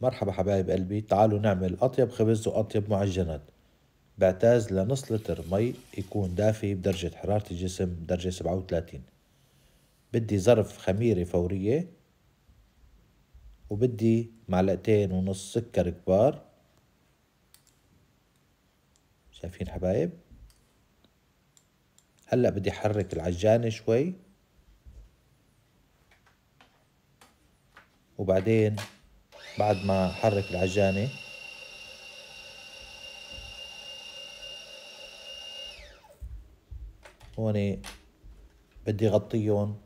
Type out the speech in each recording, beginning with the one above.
مرحبا حبايب قلبي تعالوا نعمل أطيب خبز وأطيب معجنات بعتاز لنص لتر مي يكون دافي بدرجة حرارة الجسم درجة سبعة وتلاتين بدي ظرف خميرة فورية وبدي معلقتين ونص سكر كبار شايفين حبايب هلأ بدي أحرك العجانة شوي وبعدين بعد ما حرك العجانة هون بدي غطيهم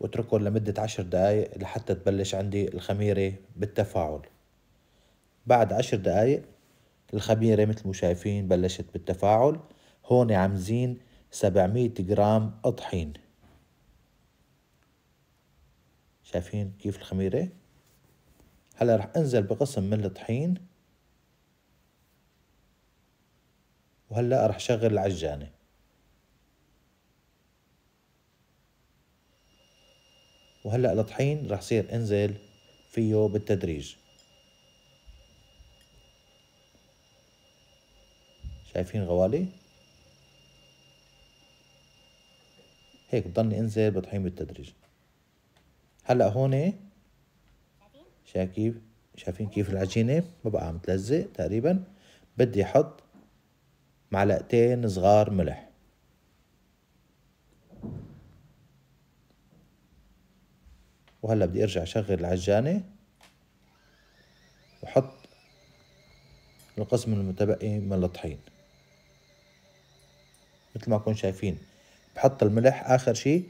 واتركهم لمدة عشر دقايق لحتى تبلش عندي الخميرة بالتفاعل بعد عشر دقايق الخميرة مثل ما شايفين بلشت بالتفاعل هون زين سبعمية جرام طحين شايفين كيف الخميرة هلا رح انزل بقسم من الطحين وهلا رح شغل العجانه وهلا الطحين رح صير انزل فيه بالتدريج شايفين غوالي هيك بضلني انزل بطحين بالتدريج هلا هون شايف شايفين كيف العجينة ببقى عم تلزق تقريبا بدي احط معلقتين صغار ملح وهلا بدي ارجع اشغل العجانة وحط القسم المتبقي من الطحين مثل ما كون شايفين بحط الملح اخر شي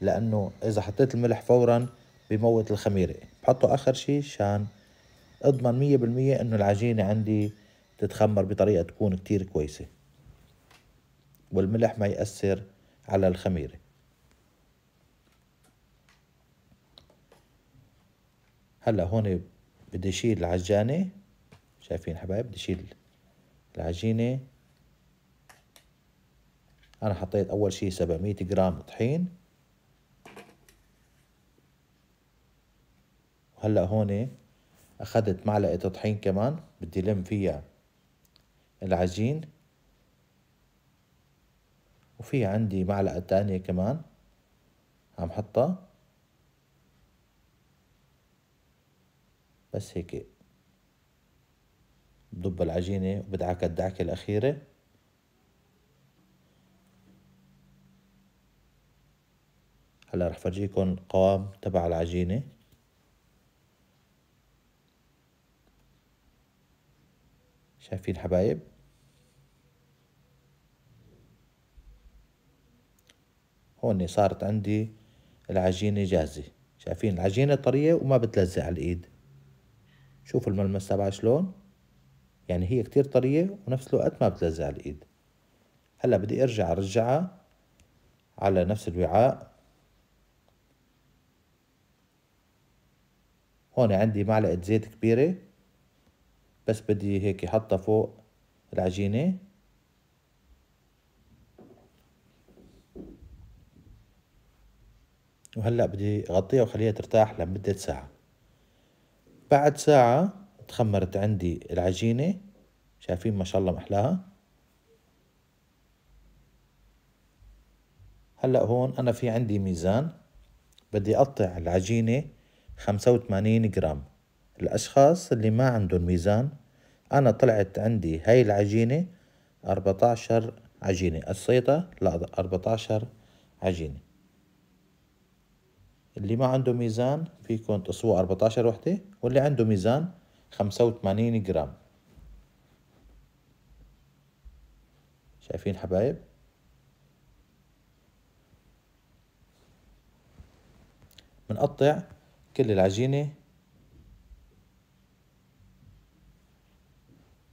لانه اذا حطيت الملح فورا بموت الخميره بحطه آخر شيء شان أضمن مية بالمية إنه العجينة عندي تتخمر بطريقة تكون كتير كويسة والملح ما يأثر على الخميرة هلا هون بدي اشيل العجانة شايفين حبايب بدي اشيل العجينة انا حطيت اول شيء 700 جرام طحين وهلا هون اخذت معلقة طحين كمان بدي لم فيها العجين وفي عندي معلقة تانية كمان عم حطها بس هيك بضب العجينة وبدعك الدعكة الأخيرة هلا رح فرجيكم قوام تبع العجينة شايفين حبايب هون صارت عندي العجينة جاهزة شايفين العجينة طرية وما بتلزق على الإيد شوفوا الملمس تبعها شلون يعني هي كتير طرية ونفس الوقت ما بتلزق على الإيد هلا بدي أرجع أرجعها على نفس الوعاء هون عندي معلقة زيت كبيرة بس بدي هيك حطها فوق العجينة وهلأ بدي أغطيها وخليها ترتاح لمدة ساعة بعد ساعة تخمرت عندي العجينة شايفين ما شاء الله محلاها هلأ هون أنا في عندي ميزان بدي أقطع العجينة خمسة وثمانين جرام الأشخاص اللي ما عندهم ميزان أنا طلعت عندي هاي العجينة أربعتاشر عجينة الصيدة لا أربعتاشر عجينة اللي ما عنده ميزان فيكم تقصوه أربعتاشر وحدة واللي عنده ميزان خمسة وثمانين جرام شايفين حبايب بنقطع كل العجينة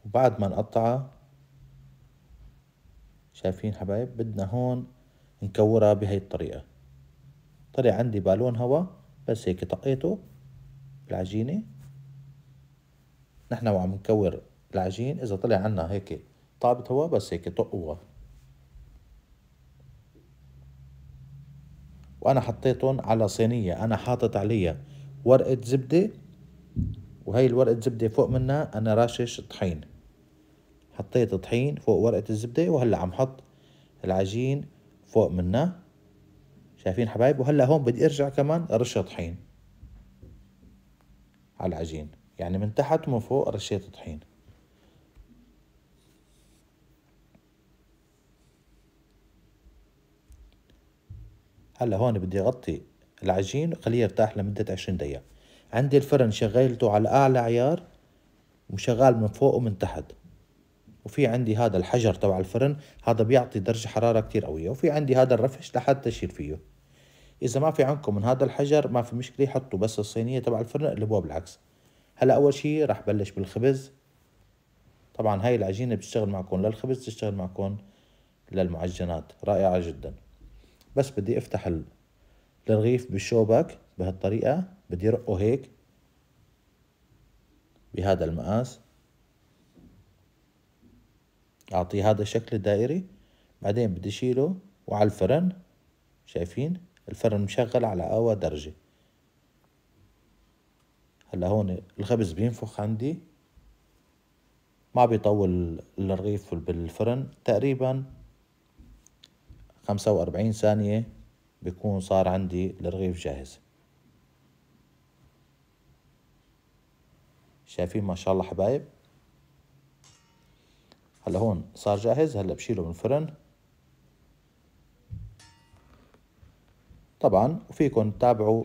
وبعد ما نقطعها شايفين حبايب بدنا هون نكورها بهي الطريقة طلع عندي بالون هواء بس هيك طقيته بالعجينة نحن وعم نكور العجين إذا طلع عنا هيك طابة هواء بس هيك طقوها وأنا حطيتهم على صينية أنا حاطط عليها ورقة زبدة وهي الورقة زبدة فوق منها أنا راشش طحين حطيت طحين فوق ورقة الزبدة وهلا عم حط العجين فوق منه شايفين حبايب وهلا هون بدي ارجع كمان ارش طحين على العجين يعني من تحت ومن فوق رشيت طحين هلا هون بدي اغطي العجين وخليه يرتاح لمدة عشرين دقيقة عندي الفرن شغلته على اعلى عيار وشغال من فوق ومن تحت وفي عندي هذا الحجر تبع الفرن هذا بيعطي درجة حرارة كتير قوية وفي عندي هذا الرفش لحتى اشيل فيه اذا ما في عندكم من هذا الحجر ما في مشكلة حطوا بس الصينية تبع الفرن اقلبوها بالعكس هلا اول شي راح بلش بالخبز طبعا هاي العجينة بتشتغل معكم للخبز تشتغل معكم للمعجنات رائعة جدا بس بدي افتح الرغيف بالشوبك بهالطريقة بدي رقه هيك بهذا المقاس أعطيه هذا الشكل الدائري بعدين بدي أشيله وعلى الفرن شايفين الفرن مشغل على أقوى درجة هلا هون الخبز بينفخ عندي ما بيطول الرغيف بالفرن تقريبا خمسة وأربعين ثانية بيكون صار عندي الرغيف جاهز شايفين ما شاء الله حبايب هلا هون صار جاهز هلا بشيله من الفرن طبعا وفيكم تتابعوا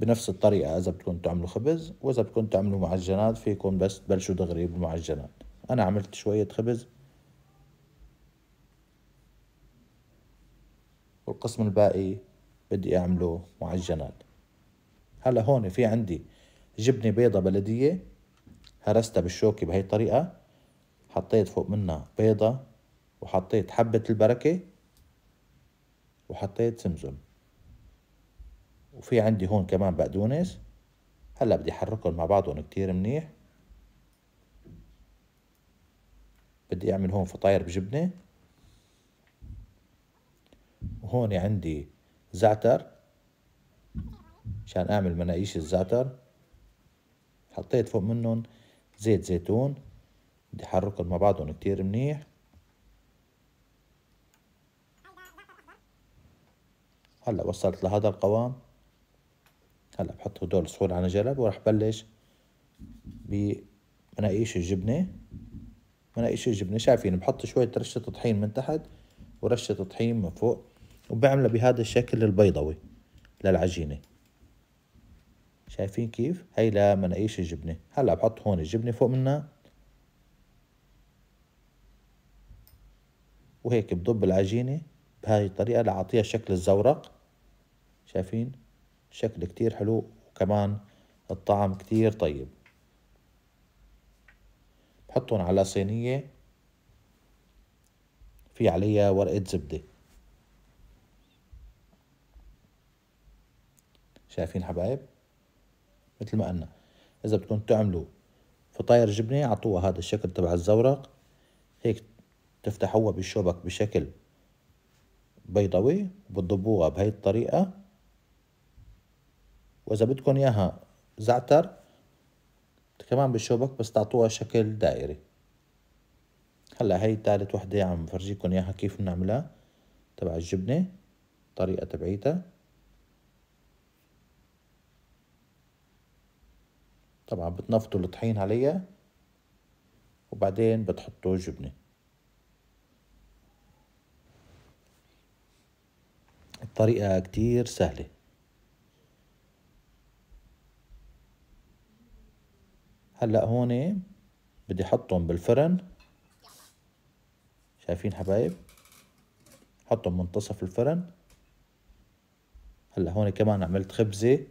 بنفس الطريقة إذا بدكم تعملوا خبز وإذا بدكم تعملوا معجنات فيكم بس تبلشوا دغري بالمعجنات أنا عملت شوية خبز والقسم الباقي بدي أعمله معجنات هلا هون في عندي جبنة بيضة بلدية هرستها بالشوكة بهي الطريقة حطيت فوق منها بيضة وحطيت حبة البركة وحطيت سمسم وفي عندي هون كمان بقدونس هلا بدي احركهم مع بعضهم كتير منيح بدي اعمل هون فطاير بجبنة وهون عندي زعتر عشان اعمل مناقيش الزعتر حطيت فوق منهم زيت زيتون بدي احركهم مع بعضهم كتير منيح هلا وصلت لهذا القوام هلا بحط هدول الصول على جلب وراح بلش بمناقيش الجبنه مناقيش الجبنه شايفين بحط شويه رشه طحين من تحت ورشه طحين من فوق وبعملها بهذا الشكل البيضوي للعجينه شايفين كيف هاي لمناقيش الجبنه هلا بحط هون الجبنه فوق منها وهيك بضب العجينة بهاي الطريقة لأعطيها شكل الزورق شايفين شكل كتير حلو وكمان الطعم كتير طيب بحطهم على صينية في عليها ورقة زبدة شايفين حبايب مثل ما قلنا إذا بدكم تعملوا فطاير جبنة عطوها هذا الشكل تبع الزورق هيك تفتحوها بالشبك بشكل بيضوي وبتضبوها بهي الطريقة وإذا بدكن إياها زعتر كمان بالشبك بس تعطوها شكل دائري هلا هي تالت وحدة عم بفرجيكم إياها كيف بنعملها تبع الجبنة الطريقة تبعيتها طبعا بتنفضوا الطحين عليها وبعدين بتحطوا جبنه طريقة كتير سهلة هلأ هون بدي احطهم بالفرن شايفين حبايب حطهم منتصف الفرن هلأ هون كمان عملت خبزة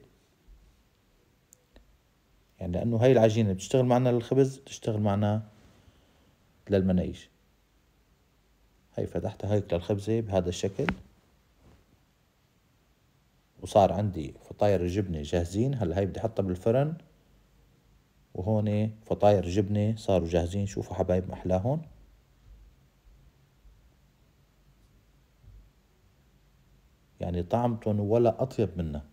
يعني لأنه هاي العجينة بتشتغل معنا للخبز بتشتغل معنا للمنايش هاي فتحتها هيك للخبزة بهذا الشكل وصار عندي فطاير جبنة جاهزين هلا هاي بدي احطها بالفرن وهون فطاير جبنة صاروا جاهزين شوفوا حبايب ما احلاهم يعني طعمتهم ولا اطيب منها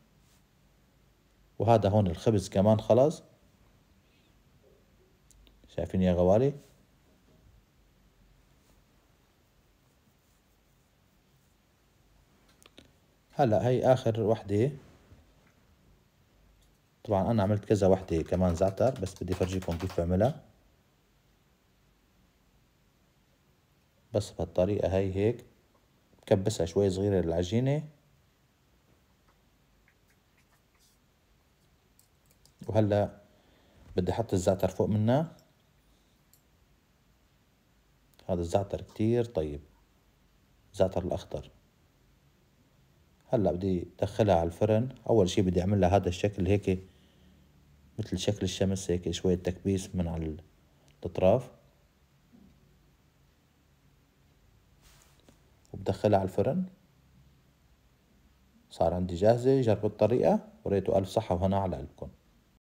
وهذا هون الخبز كمان خلاص شايفين يا غوالي هلا هي اخر وحده طبعا انا عملت كذا وحده كمان زعتر بس بدي افرجيكم كيف بعملها بس بهالطريقه هي هيك بكبسها شوي صغيره للعجينه وهلا بدي احط الزعتر فوق منها هذا الزعتر كتير طيب الزعتر الاخضر هلا بدي ادخلها على الفرن اول شي بدي اعمل لها هذا الشكل هيك مثل شكل الشمس هيك شوية تكبيس من على الاطراف وبدخلها على الفرن صار عندي جاهزة جربوا الطريقة وريتوا ألف صحة وهنا على قلبكم